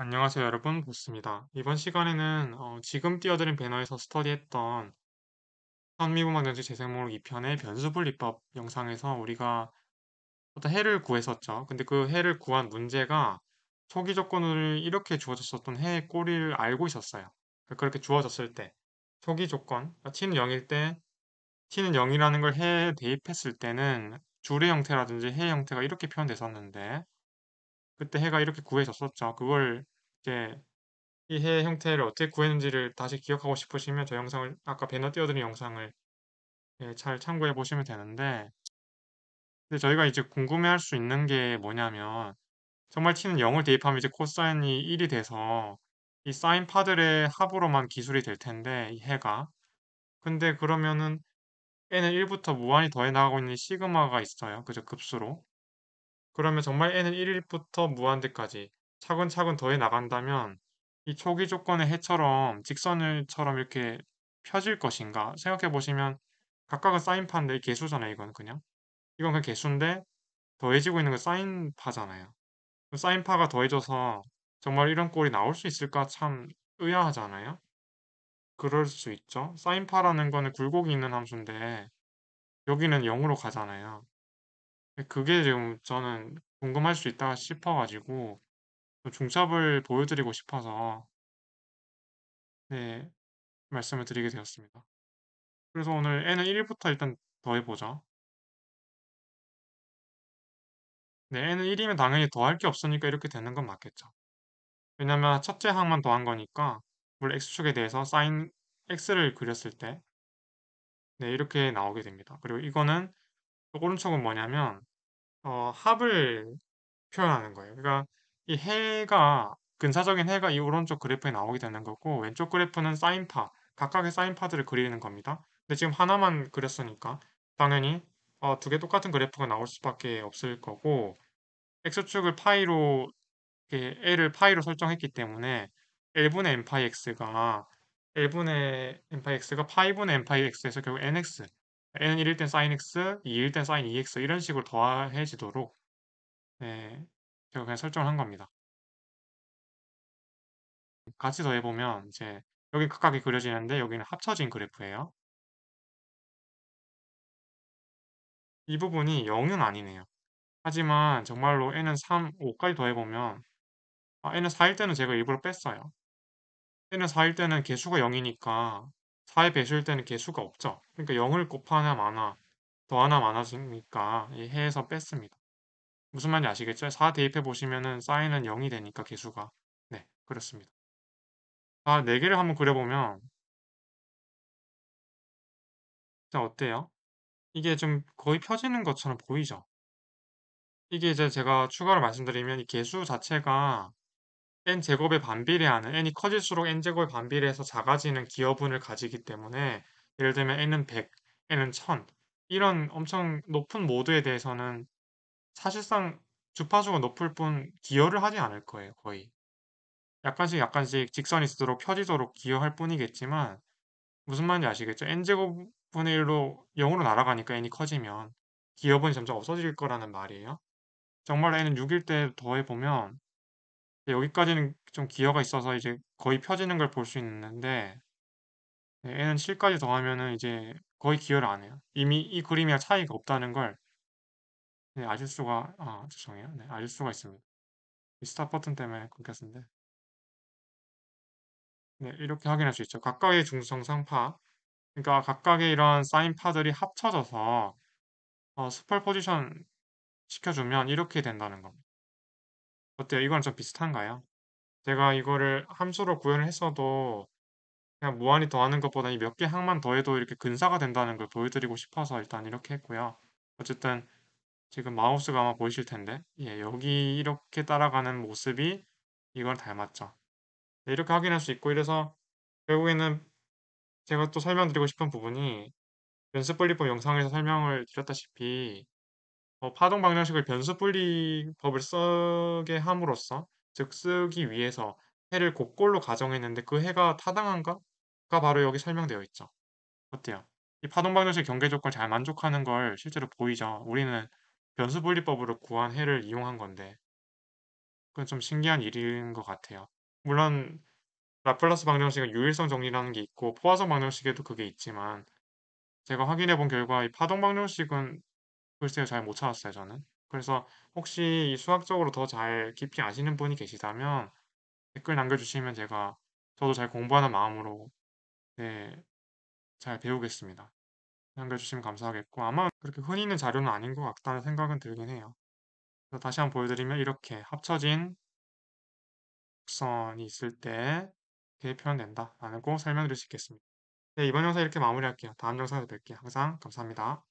안녕하세요 여러분 보스입니다. 이번 시간에는 어, 지금 띄워드린 배너에서 스터디했던 선미분만전지 재생목록 2편의 변수분리법 영상에서 우리가 어떤 해를 구했었죠. 근데 그 해를 구한 문제가 초기 조건을 이렇게 주어졌었던 해의 꼬리를 알고 있었어요. 그러니까 그렇게 주어졌을 때 초기 조건 t는 그러니까 0일 때 t는 0이라는 걸 해에 대입했을 때는 줄의 형태라든지 해의 형태가 이렇게 표현됐었는데 그때 해가 이렇게 구해졌었죠. 그걸 이제 이 해의 형태를 어떻게 구했는지를 다시 기억하고 싶으시면 저 영상을 아까 배너 띄워드린 영상을 예, 잘 참고해 보시면 되는데 근데 저희가 이제 궁금해할 수 있는 게 뭐냐면 정말 t는 0을 대입하면 이제 코사인이 1이 돼서 이 사인 파들의 합으로만 기술이 될 텐데 이 해가 근데 그러면은 n은 1부터 무한히 더해 나가고 있는 시그마가 있어요. 그죠? 급수로. 그러면 정말 n 은 1일부터 무한대까지 차근차근 더해 나간다면 이 초기 조건의 해처럼 직선을처럼 이렇게 펴질 것인가 생각해 보시면 각각은 사인파인데 개수잖아요 이건 그냥 이건 그냥 개수인데 더해지고 있는 건 사인파잖아요 사인파가 더해져서 정말 이런 꼴이 나올 수 있을까 참 의아하잖아요 그럴 수 있죠 사인파라는 거는 굴곡이 있는 함수인데 여기는 0으로 가잖아요 그게 지금 저는 궁금할 수 있다 싶어가지고 중첩을 보여드리고 싶어서 네, 말씀을 드리게 되었습니다. 그래서 오늘 n은 1부터 일단 더해보자. 네, n은 1이면 당연히 더할 게 없으니까 이렇게 되는 건 맞겠죠. 왜냐면 첫째 항만 더한 거니까 물 x축에 대해서 사인 x를 그렸을 때 네, 이렇게 나오게 됩니다. 그리고 이거는 오른쪽은 뭐냐면 어, 합을 표현하는 거예요. 그러니까 이 해가 근사적인 해가 이 오른쪽 그래프에 나오게 되는 거고 왼쪽 그래프는 사인파 각각의 사인파들을 그리는 겁니다. 근데 지금 하나만 그렸으니까 당연히 어, 두 개 똑같은 그래프가 나올 수밖에 없을 거고 x축을 파이로 l을 파이로 설정했기 때문에 l분의 n파이 x가 l분의 n파이 x가 파이분의 n파이 x에서 결국 nx n은 1일 땐 sin x, 2일 땐 sin 2x e 이런 식으로 더해지도록 네, 제가 그냥 설정을 한 겁니다. 같이 더해보면 이제 여기 각각이 그려지는데 여기는 합쳐진 그래프예요. 이 부분이 0은 아니네요. 하지만 정말로 n은 3, 5까지 더해보면 아, n은 4일 때는 제가 일부러 뺐어요. n은 4일 때는 개수가 0이니까 4에 배수일 때는 개수가 없죠. 그러니까 0을 곱하나 많아, 더하나 많아지니까 이 해에서 뺐습니다. 무슨 말인지 아시겠죠? 4 대입해 보시면은 사인은 0이 되니까 개수가 네 그렇습니다. 아 4개를 한번 그려보면 자 어때요? 이게 좀 거의 펴지는 것처럼 보이죠? 이게 이제 제가 추가로 말씀드리면 이 개수 자체가 n제곱에 반비례하는 n이 커질수록 n제곱에 반비례해서 작아지는 기여분을 가지기 때문에 예를 들면 n은 100, n은 1000 이런 엄청 높은 모드에 대해서는 사실상 주파수가 높을 뿐 기여를 하지 않을 거예요 거의 약간씩 약간씩 직선이 있도록 펴지도록 기여할 뿐이겠지만 무슨 말인지 아시겠죠? n제곱분의 1로 0으로 날아가니까 n이 커지면 기여분이 점점 없어질 거라는 말이에요 정말 n은 6일 때 더해보면 여기까지는 좀 기여가 있어서 이제 거의 펴지는 걸 볼 수 있는데 n은 7까지 더하면은 이제 거의 기여를 안 해요. 이미 이 그림이랑 차이가 없다는 걸 네, 아실 수가 아 죄송해요. 네, 아실 수가 있습니다. 이 스탑 버튼 때문에 끊겼는데 네, 이렇게 확인할 수 있죠. 각각의 중성상파 그러니까 각각의 이런 사인파들이 합쳐져서 어, 스펄 포지션 시켜주면 이렇게 된다는 겁니다. 어때요? 이건 좀 비슷한가요? 제가 이거를 함수로 구현을 했어도 그냥 무한히 더하는 것보다 몇개 항만 더해도 이렇게 근사가 된다는 걸 보여드리고 싶어서 일단 이렇게 했고요. 어쨌든 지금 마우스가 아마 보이실 텐데 예, 여기 이렇게 따라가는 모습이 이걸 닮았죠. 네, 이렇게 확인할 수 있고 이래서 결국에는 제가 또 설명드리고 싶은 부분이 연습 분리법 영상에서 설명을 드렸다시피 어, 파동 방정식을 변수 분리법을 쓰게 함으로써 즉 쓰기 위해서 해를 곡골로 가정했는데 그 해가 타당한가? 가 바로 여기 설명되어 있죠. 어때요? 이 파동 방정식 경계 조건 잘 만족하는 걸 실제로 보이죠. 우리는 변수 분리법으로 구한 해를 이용한 건데 그건 좀 신기한 일인 것 같아요. 물론 라플라스 방정식은 유일성 정리라는 게 있고 포화성 방정식에도 그게 있지만 제가 확인해 본 결과 이 파동 방정식은 글쎄요, 잘 못 찾았어요, 저는. 그래서 혹시 수학적으로 더 잘 깊이 아시는 분이 계시다면 댓글 남겨주시면 제가 저도 잘 공부하는 마음으로 네, 잘 배우겠습니다. 남겨주시면 감사하겠고 아마 그렇게 흔히 있는 자료는 아닌 것 같다는 생각은 들긴 해요. 그래서 다시 한번 보여드리면 이렇게 합쳐진 곡선이 있을 때 이렇게 표현된다라는 거 설명드릴 수 있겠습니다. 네, 이번 영상 이렇게 마무리할게요. 다음 영상에서 뵐게요. 항상 감사합니다.